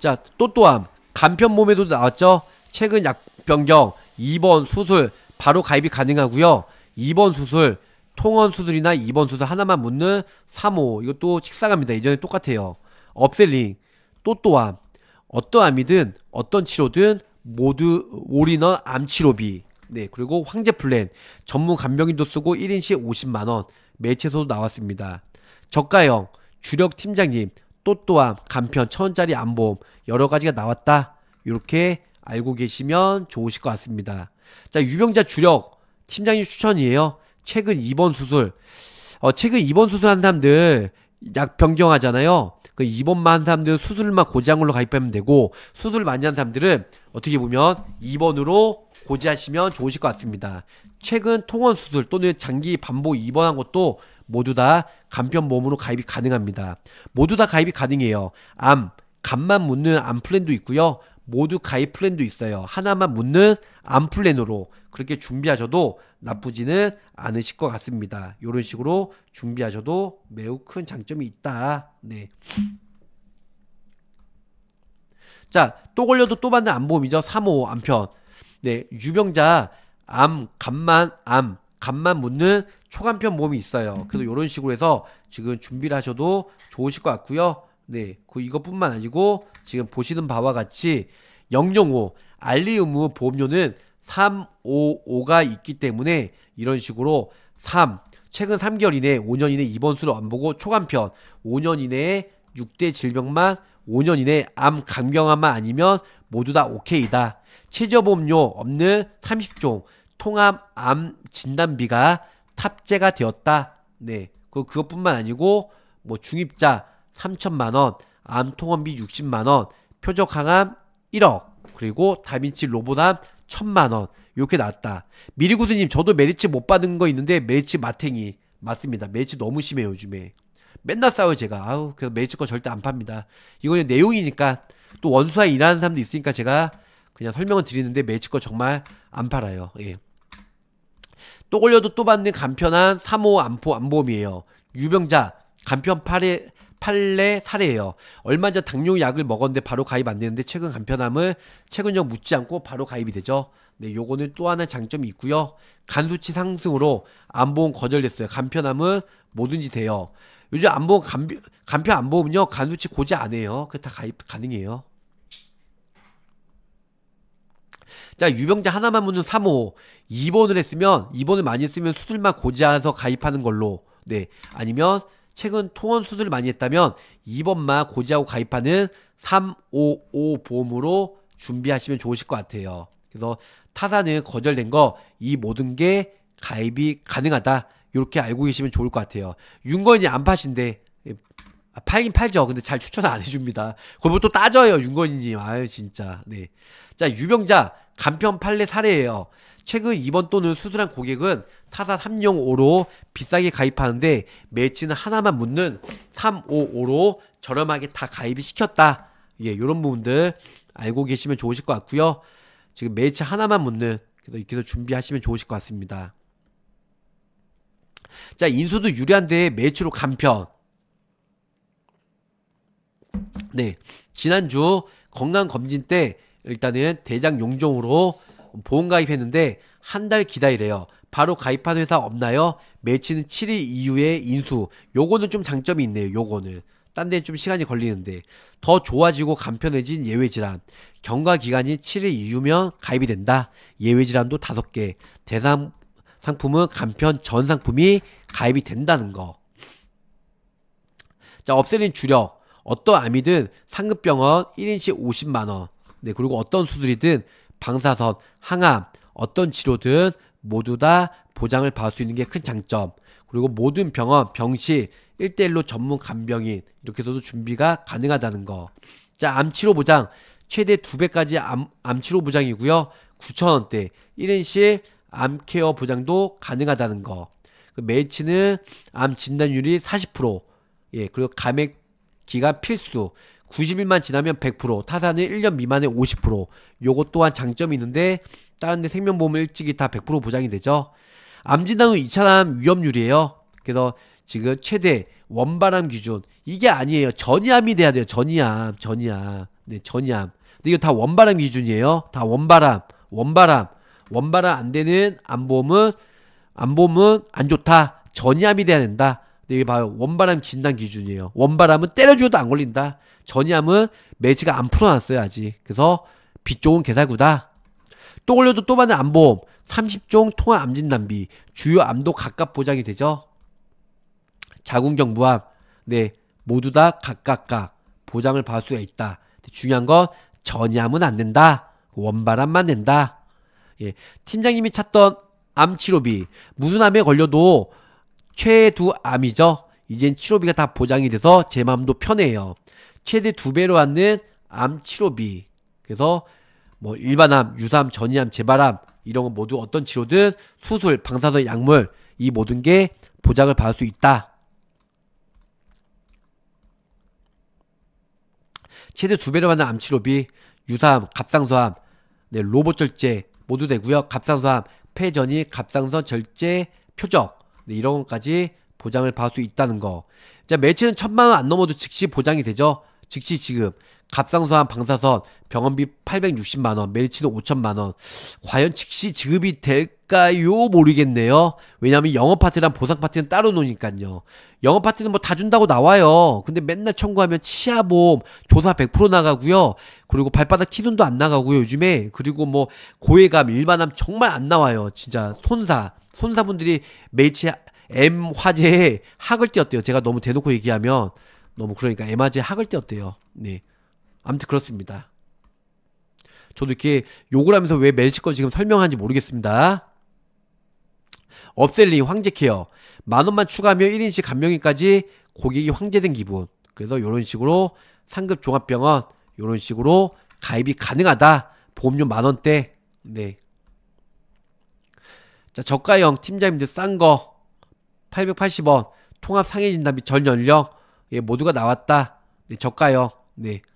자, 또 또한 간편 몸에도 나왔죠. 최근 약 변경, 2번 수술 바로 가입이 가능하고요. 2번 수술 통원 수술이나 2번 수술 하나만 묻는 3호 이것도 식상합니다. 이전에 똑같아요. 업셀링 또 또한 어떤 암이든 어떤 치료든 모두 올인원 암치료비 네 그리고 황제 플랜 전문 간병인도 쓰고 1인시 50만원 매체소도 나왔습니다. 저가형 주력 팀장님 또 또한 간편 천원짜리 안보험 여러 가지가 나왔다. 이렇게 알고 계시면 좋으실 것 같습니다. 자, 유병자 주력 팀장님 추천이에요. 최근 입원 수술. 어, 최근 입원 수술한 사람들 약 변경하잖아요. 그 입원만 한 사람들은 수술만 고지한걸로 가입하면 되고 수술 많이 한 사람들은 어떻게 보면 입원으로 고지하시면 좋으실 것 같습니다. 최근 통원 수술 또는 장기 반복 입원한 것도 모두 다 간편 보험으로 가입이 가능합니다. 모두 다 가입이 가능해요. 암, 간만 묻는 암 플랜도 있고요. 모두 가입 플랜도 있어요. 하나만 묻는 암 플랜으로 그렇게 준비하셔도 나쁘지는 않으실 것 같습니다. 이런 식으로 준비하셔도 매우 큰 장점이 있다. 네. 자, 또 걸려도 또 받는 암보험이죠. 3호 암편. 네, 유병자 암, 간만 암, 간만 묻는 초간편 몸이 있어요. 음. 그래서 요런 식으로 해서 지금 준비를 하셔도 좋으실 것 같고요. 네, 그 이것뿐만 아니고 지금 보시는 바와 같이 영영호 알리우무 보험료는 355가 있기 때문에 이런 식으로 3 최근 3개월 이내 5년 이내 입원 수를 안 보고 초간편 5년 이내에 6대 질병만 5년 이내 암 간경화만 아니면 모두 다 오케이다. 최저보험료 없는 30종 통합 암 진단비가 탑재가 되었다. 네. 그 그것뿐만 아니고 뭐 중입자 3천만 원, 암통원비 60만 원, 표적 항암 1억, 그리고 다빈치 로봇암 1천만 원. 이렇게 나왔다. 미리구두 님, 저도 메리츠 못 받은 거 있는데 메리츠 마탱이 맞습니다. 메리츠 너무 심해요, 요즘에. 맨날 싸워요, 제가. 아우, 그래서 메리츠 거 절대 안 팝니다. 이거는 내용이니까 또 원수와 일하는 사람도 있으니까 제가 그냥 설명을 드리는데 메리츠 거 정말 안 팔아요. 예. 또 걸려도 또 받는 간편한 3호 안포 안보험이에요. 유병자 간편 8회 판례 사례예요. 얼마 전 당뇨약을 먹었는데 바로 가입 안 되는데 최근 간편함을 최근적 묻지 않고 바로 가입이 되죠. 네, 요거는 또 하나 장점이 있고요. 간수치 상승으로 안보험 거절됐어요. 간편함은 뭐든지 돼요. 요즘 안보험 간, 간편 안보험은요 간수치 고지 안 해요. 그다 가입 가능해요. 자, 유병자 하나만 묻는 3호. 2번을 했으면, 2번을 많이 했으면 수술만 고지해서 가입하는 걸로. 네. 아니면, 최근 통원 수술을 많이 했다면 2번만 고지하고 가입하는 355 보험으로 준비하시면 좋으실 것 같아요. 그래서 타사는 거절된 거 이 모든 게 가입이 가능하다. 이렇게 알고 계시면 좋을 것 같아요. 윤건이 안파신데 예, 아, 팔긴 팔죠. 근데 잘 추천 안 해줍니다. 그걸 또 따져요, 윤건희님. 아유, 진짜. 네. 자, 유병자, 간편 판례 사례예요. 최근 입원 또는 수술한 고객은 타사 305로 비싸게 가입하는데 매치는 하나만 묻는 355로 저렴하게 다 가입이 시켰다. 예, 요런 부분들 알고 계시면 좋으실 것 같고요. 지금 매치 하나만 묻는 그래서 이렇게 준비하시면 좋으실 것 같습니다. 자, 인수도 유리한데 매치로 간편. 네. 지난주 건강검진 때 일단은 대장 용종으로 보험 가입했는데 한 달 기다리래요. 바로 가입한 회사 없나요? 매치는 7일 이후에 인수. 요거는 좀 장점이 있네요. 요거는. 딴 데는 좀 시간이 걸리는데 더 좋아지고 간편해진 예외질환 경과 기간이 7일 이후면 가입이 된다 예외질환도 5개 대상 상품은 간편 전 상품이 가입이 된다는 거. 자, 없애린 주력. 어떤 암이든 상급병원 1인씩 50만원. 네, 그리고 어떤 수술이든 방사선, 항암, 어떤 치료든 모두 다 보장을 받을 수 있는 게 큰 장점. 그리고 모든 병원, 병실, 1대1로 전문 간병인, 이렇게 해서도 준비가 가능하다는 거. 자, 암치료 보장. 최대 두배까지 암, 암치료 보장이고요. 9천원대 1인실 암케어 보장도 가능하다는 거. 그 매치는 암 진단율이 40%. 예, 그리고 감액 기간 필수. 90일만 지나면 100%, 타산은 1년 미만에 50%. 요것 또한 장점이 있는데 다른 데 생명보험 을 일찍이 다 100% 보장이 되죠. 암 진단 후 2차 암 위험률이에요. 그래서 지금 최대 원발암 기준 이게 아니에요. 전이암이 돼야 돼요. 전이암, 전이암, 네 전이암. 근데 이거 다 원발암 기준이에요. 다 원발암, 원발암, 원발암 안 되는 암보험은 암보험은 안 좋다. 전이암이 돼야 된다. 이게 봐요. 원바람 진단 기준이에요. 원바람은 때려줘도 안 걸린다. 전이암은 매지가 안 풀어놨어요, 아직. 그래서 B쪽은 개사구다. 또 걸려도 또 받는 암보험. 30종 통화 암진 낭비. 주요 암도 각각 보장이 되죠. 자궁경 부암. 네. 모두 다 각각각 보장을 받을 수가 있다. 중요한 건 전이암은 안된다 원바람만 낸다. 예. 팀장님이 찾던 암 치료비. 무슨 암에 걸려도 최두암이죠. 이젠 치료비가 다 보장이 돼서 제 마음도 편해요. 최대 두 배로 하는 암 치료비. 그래서 뭐 일반암, 유사암, 전이암, 재발암 이런 건 모두 어떤 치료든 수술, 방사선, 약물 이 모든 게 보장을 받을 수 있다. 최대 두 배로 하는 암 치료비, 유사암, 갑상선암, 네, 로봇 절제 모두 되고요. 갑상선암, 폐전이, 갑상선 절제, 표적 네, 이런 것까지 보장을 받을 수 있다는 거. 자, 매치는 천만 원 안 넘어도 즉시 보장이 되죠. 즉시 지금 갑상선 방사선 병원비 860만 원, 매치는 5천만 원. 과연 즉시 지급이 될 않까요 모르겠네요. 왜냐하면 영어 파트랑 보상 파트는 따로 노니까요. 영어 파트는 뭐 다 준다고 나와요. 근데 맨날 청구하면 치아보험 조사 100% 나가고요. 그리고 발바닥 티눈도 안 나가고요. 요즘에 그리고 뭐 고해감 일반암 정말 안 나와요. 진짜 손사 손사분들이 매치 M 화제에 학을 띄었대요. 제가 너무 대놓고 얘기하면 너무 그러니까 M 화제 학을 띄었대요. 네. 아무튼 그렇습니다. 저도 이렇게 욕을 하면서 왜매치걸 지금 설명하는지 모르겠습니다. 업셀리 황제케어 만원만 추가하며 1인치 감명이까지 고객이 황제된 기분 그래서 요런 식으로 상급 종합병원 요런 식으로 가입이 가능하다 보험료 만원대 네. 자 저가형 팀장님들 싼거 880원 통합 상해 진단 비전 연령 예, 모두가 나왔다 네, 저가형 네.